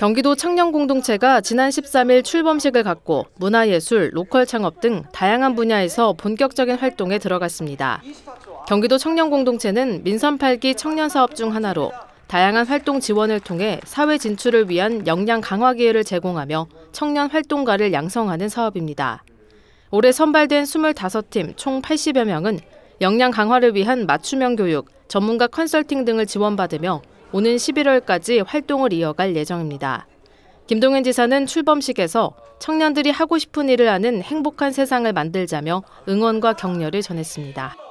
경기도 청년공동체가 지난 13일 출범식을 갖고 문화예술, 로컬 창업 등 다양한 분야에서 본격적인 활동에 들어갔습니다. 경기도 청년공동체는 민선 8기 청년사업 중 하나로 다양한 활동 지원을 통해 사회 진출을 위한 역량 강화 기회를 제공하며 청년 활동가를 양성하는 사업입니다. 올해 선발된 25팀 총 80여 명은 역량 강화를 위한 맞춤형 교육, 전문가 컨설팅 등을 지원받으며 오는 11월까지 활동을 이어갈 예정입니다. 김동현 지사는 출범식에서 청년들이 하고 싶은 일을 하는 행복한 세상을 만들자며 응원과 격려를 전했습니다.